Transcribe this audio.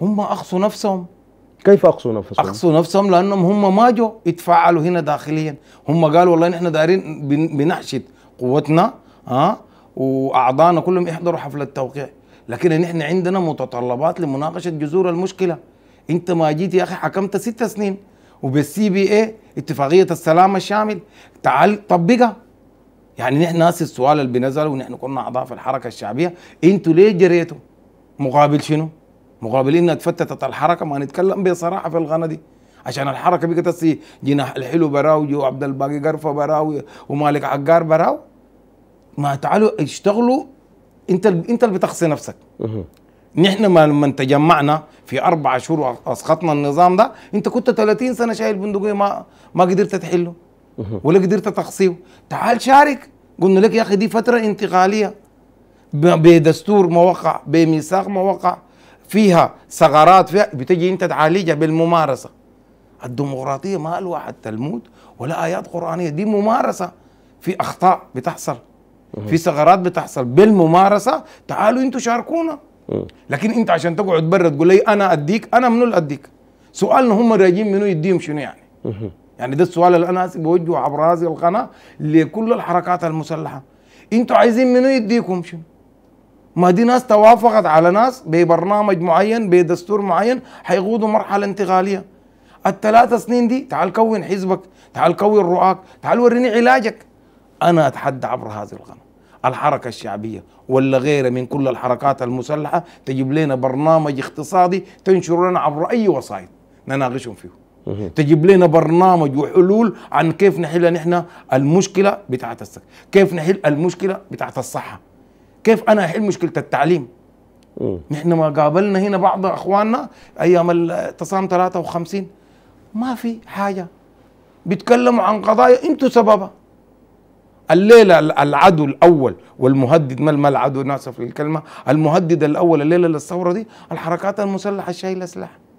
هم اقصوا نفسهم كيف اقصوا نفسهم؟ اقصوا نفسهم لانهم هم ما جوا يتفاعلوا هنا داخليا، هم قالوا والله نحن دايرين بنحشد قوتنا ها آه، واعضائنا كلهم يحضروا حفله التوقيع، لكن نحن عندنا متطلبات لمناقشه جذور المشكله. انت ما جيت يا اخي حكمت ست سنين وبالسي بي اي اتفاقيه السلام الشامل تعال طبقها. يعني نحن ناس السؤال اللي بنزل ونحن كنا اعضاء في الحركه الشعبيه، انتوا ليه جريتوا؟ مقابل شنو؟ مقابلين انك الحركه ما نتكلم بصراحه في الغنى دي عشان الحركه بقت تسي جناح الحلو براوي وعبد الباقي قرفه براوي ومالك عقار براو ما تعالوا اشتغلوا انت انت اللي بتقصي نفسك نحن ما لما تجمعنا في اربع شهور اسقطنا النظام ده انت كنت 30 سنه شايل بندقيه ما ما قدرت تحله ولا قدرت تقصيه تعال شارك قلنا لك يا اخي دي فتره انتقاليه بدستور موقع بميثاق موقع فيها ثغرات فيها بتجي انت تعالجها بالممارسه الديمقراطيه ما لها حتى الموت ولا ايات قرانيه دي ممارسه في اخطاء بتحصل في ثغرات بتحصل بالممارسه تعالوا انتوا شاركونا لكن انت عشان تقعد برا تقول لي انا اديك انا منو اللي اديك سؤالنا هم راجين منو يديهم شنو يعني يعني ده السؤال اللي انا بوجهه عبر هذه القناه لكل الحركات المسلحه انتوا عايزين منو يديكم شنو ما دي ناس توافقت على ناس ببرنامج معين بدستور معين حيخوضوا مرحله انتقاليه الثلاث سنين دي تعال كون حزبك تعال كون رؤاك تعال وريني علاجك انا اتحدى عبر هذه القناه الحركة الشعبية ولا غيرها من كل الحركات المسلحة تجيب لنا برنامج اقتصادي تنشر لنا عبر أي وسائط نناقشهم فيه تجيب لنا برنامج وحلول عن كيف نحل نحن المشكلة بتاعت السكن كيف نحل المشكلة بتاعت الصحة كيف انا احل مشكله التعليم نحن ما قابلنا هنا بعض اخواننا ايام التصام 53 ما في حاجه بيتكلموا عن قضايا انتوا سببها الليله العدو الاول والمهدد ما العدو ناسف الكلمه المهدد الاول الليله للثوره دي الحركات المسلحه الشايله سلاح